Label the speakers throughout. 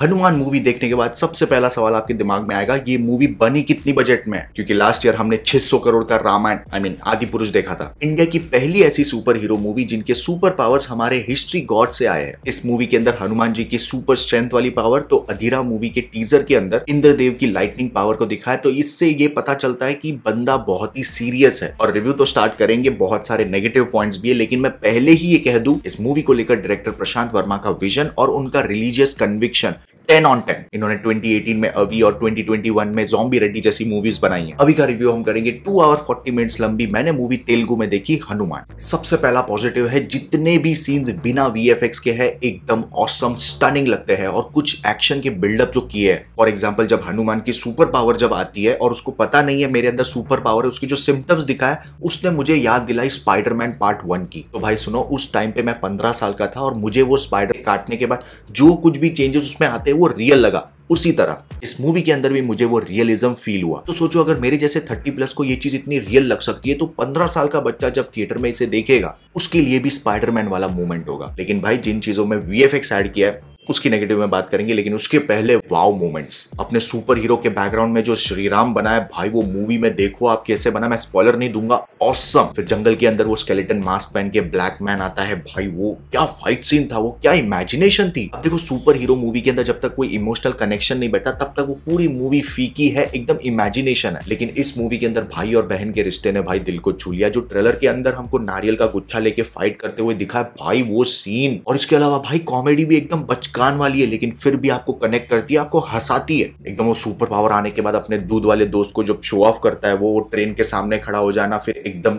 Speaker 1: Hanuman movie देखने के बाद सबसे पहला सवाल आपके दिमाग में आएगा ये मूवी बनी कितनी बजट में क्योंकि लास्ट ईयर हमने 600 करोड़ का Ramayan I I mean mean, Adipurush देखा था इंडिया की पहली ऐसी सुपर हीरो मूवी जिनके सुपर पावर्स हमारे हिस्ट्री गॉड से आए हैं इस मूवी के अंदर हनुमान जी की सुपर स्ट्रेंथ वाली पावर तो अधीरा मूवी के टीजर के अंदर इंद्रदेव की लाइटनिंग पावर को दिखाया तो इससे ये पता चलता है की बंदा बहुत ही सीरियस है और रिव्यू तो स्टार्ट करेंगे बहुत सारे नेगेटिव पॉइंट भी है लेकिन मैं पहले ही ये कह दू इस मूवी को लेकर डायरेक्टर प्रशांत वर्मा का विजन और उनका religious conviction ten on ten इन्होंने 2018 में अभी और 2021 में जॉम्बी रेड्डी जैसी मूवीज बनाई है अभी का रिव्यू हम करेंगे टू आवर फोर्टी मिनट लंबी मैंने मूवी तेलुगु में देखी हनुमान सबसे पहला पॉजिटिव है जितने भी सीन्स बिना वीएफएक्स के है एकदम ऑसम स्टनिंग लगते हैं और कुछ एक्शन के बिल्डअप जो किए हैं फॉर एग्जाम्पल जब हनुमान की सुपर पावर जब आती है और उसको पता नहीं है मेरे अंदर सुपर पावर है उसकी जो सिम्टम्स दिखाया उसने मुझे याद दिलाई स्पाइडरमैन पार्ट वन की तो भाई सुनो उस टाइम पे मैं पंद्रह साल का था और मुझे वो स्पाइडर काटने के बाद जो कुछ भी चेंजेस उसमें आते वो रियल लगा उसी तरह इस मूवी के अंदर भी मुझे वो रियलिज्म फील हुआ तो सोचो अगर मेरे जैसे 30 प्लस को ये चीज इतनी रियल लग सकती है तो 15 साल का बच्चा जब थिएटर में इसे देखेगा उसके लिए भी स्पाइडरमैन वाला मूवमेंट होगा लेकिन भाई जिन चीजों में वी एफ ऐड किया है उसकी नेगेटिव में बात करेंगे लेकिन उसके पहले वाव मोमेंट्स अपने सुपर हीरो के बैकग्राउंड में जो श्रीराम बनाए भाई वो मूवी में देखो आप कैसे बना मैं स्पॉइलर नहीं दूंगा ऑसम फिर जंगल के अंदर वो स्केलेटन मास्क पहन के ब्लैक मैन आता है भाई वो क्या फाइट सीन था वो क्या इमेजिनेशन थी अब देखो सुपर हीरो मूवी के अंदर जब तक कोई इमोशनल कनेक्शन नहीं बैठा तब तक वो पूरी मूवी फीकी है एकदम इमेजिनेशन है लेकिन इस मूवी के अंदर भाई और बहन के रिश्ते ने भाई दिल को छू लिया जो ट्रेलर के अंदर हमको नारियल का गुच्छा लेके फाइट करते हुए दिखा भाई वो सीन और इसके अलावा भाई कॉमेडी भी एकदम बचकर मुस्कान वाली है लेकिन फिर भी आपको कनेक्ट करती है आपको हंसाती है एकदम वो सुपर पावर आने के बाद अपने दूध वाले दोस्त को जब शो ऑफ करता है वो ट्रेन के सामने खड़ा हो जाना फिर एकदम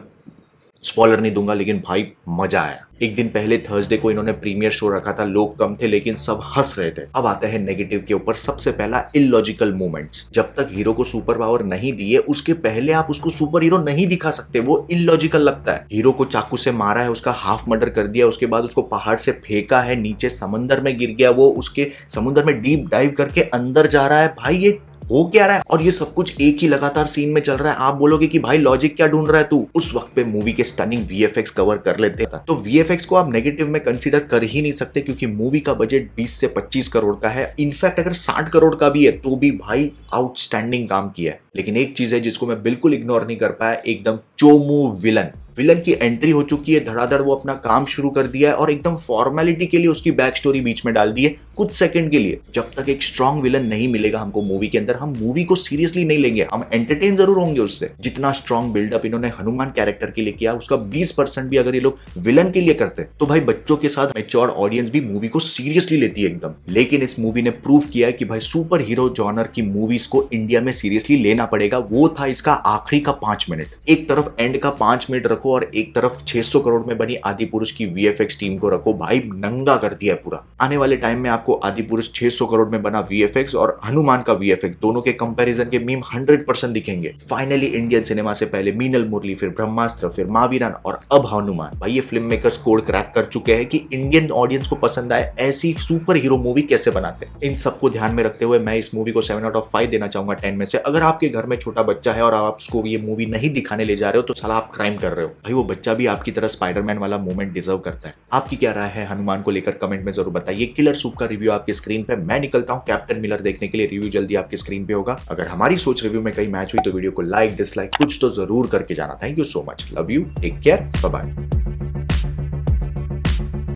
Speaker 1: स्पॉलर नहीं दूंगा लेकिन भाई मजा आया एक दिन पहले थर्सडे को इन्होंने प्रीमियर शो रखा था लोग कम थे लेकिन सब हंस रहे थे अब आता है नेगेटिव के ऊपर सबसे पहला इलॉजिकल मूवमेंट्स जब तक हीरो को सुपर पावर नहीं दिए उसके पहले आप उसको सुपर हीरो नहीं दिखा सकते वो इलॉजिकल लगता है हीरो को चाकू से मारा है उसका हाफ मर्डर कर दिया उसके बाद उसको पहाड़ से फेंका है नीचे समंदर में गिर गया वो उसके समुद्र में डीप डाइव करके अंदर जा रहा है भाई ये हो क्या रहा है और ये सब कुछ एक ही लगातार सीन में चल रहा है आप बोलोगे कि भाई लॉजिक क्या ढूंढ रहा है तू उस वक्त पे मूवी के स्टनिंग वीएफएक्स कवर कर लेते हैं तो वीएफएक्स को आप नेगेटिव में कंसिडर कर ही नहीं सकते क्योंकि मूवी का बजट 20 से 25 करोड़ का है इनफैक्ट अगर साठ करोड़ का भी है तो भी भाई आउटस्टैंडिंग काम किया है लेकिन एक चीज है जिसको मैं बिल्कुल इग्नोर नहीं कर पाया एकदम चोमू विलन विलन की एंट्री हो चुकी है धड़ाधड़ वो अपना काम शुरू कर दिया है और एकदम फॉर्मेलिटी के लिए उसकी बैक स्टोरी बीच में डाल दी है कुछ सेकंड के लिए जब तक एक स्ट्रॉन्ग विलन नहीं मिलेगा हमको मूवी के अंदर हम मूवी को सीरियसली नहीं लेंगे हम एंटरटेन जरूर होंगे उससे जितना स्ट्रॉन्ग बिल्डअप इन्होंने हनुमान कैरेक्टर के लिए किया उसका बीस परसेंट भी अगर ये लोग विलन के लिए करते तो भाई बच्चों के साथ मेच्योर ऑडियंस भी मूवी को सीरियसली लेती है एकदम लेकिन इस मूवी ने प्रूव किया है कि भाई सुपर हीरो जॉनर की मूवीज को इंडिया में सीरियसली लेना पड़ेगा वो था इसका आखिरी का पांच मिनट एक तरफ तरफ एंड का पांच मिनट रखो और एक तरफ 600 करोड़ में बनी आदि पुरुष की वीएफएक्स टीम को रखो भाई नंगा कर दिया है पूरा आने वाले टाइम में आपको आदि पुरुष 600 करोड़ में बना वीएफएक्स और हनुमान का वीएफएक्स दोनों के कंपेरिजन के मीम 100 दिखेंगे फाइनली इंडियन सिनेमा से पहले मीनल मुरली फिर ब्रह्मास्त्र फिर मावीरान और अब हनुमान भाई ये फिल्म मेकर कोड क्रैक कर चुके हैं कि इंडियन ऑडियंस को पसंद आए ऐसी सुपर हीरो मूवी कैसे बनाते हैं इन सबको ध्यान में रखते हुए मैं इस मूवी को सेवन आउट ऑफ फाइव देना चाहूंगा टेन में से अगर आपके घर में छोटा बच्चा है और आप उसको ये मूवी नहीं दिखाने ले जा रहे रहे हो तो साला आप क्राइम कर रहे हो भाई वो बच्चा भी आपकी तरह स्पाइडरमैन वाला मोमेंट डिजर्व करता है आपकी क्या राय है हनुमान को लेकर कमेंट में जरूर बताइए किलर सूप का रिव्यू आपकी स्क्रीन पे मैं निकलता हूँ कैप्टन मिलर देखने के लिए रिव्यू जल्दी आपकी स्क्रीन पे होगा अगर हमारी सोच रिव्यू में कहीं मैच हुई तो वीडियो को लाइक डिसलाइक कुछ तो जरूर करके जाना thank you so much love you take care bye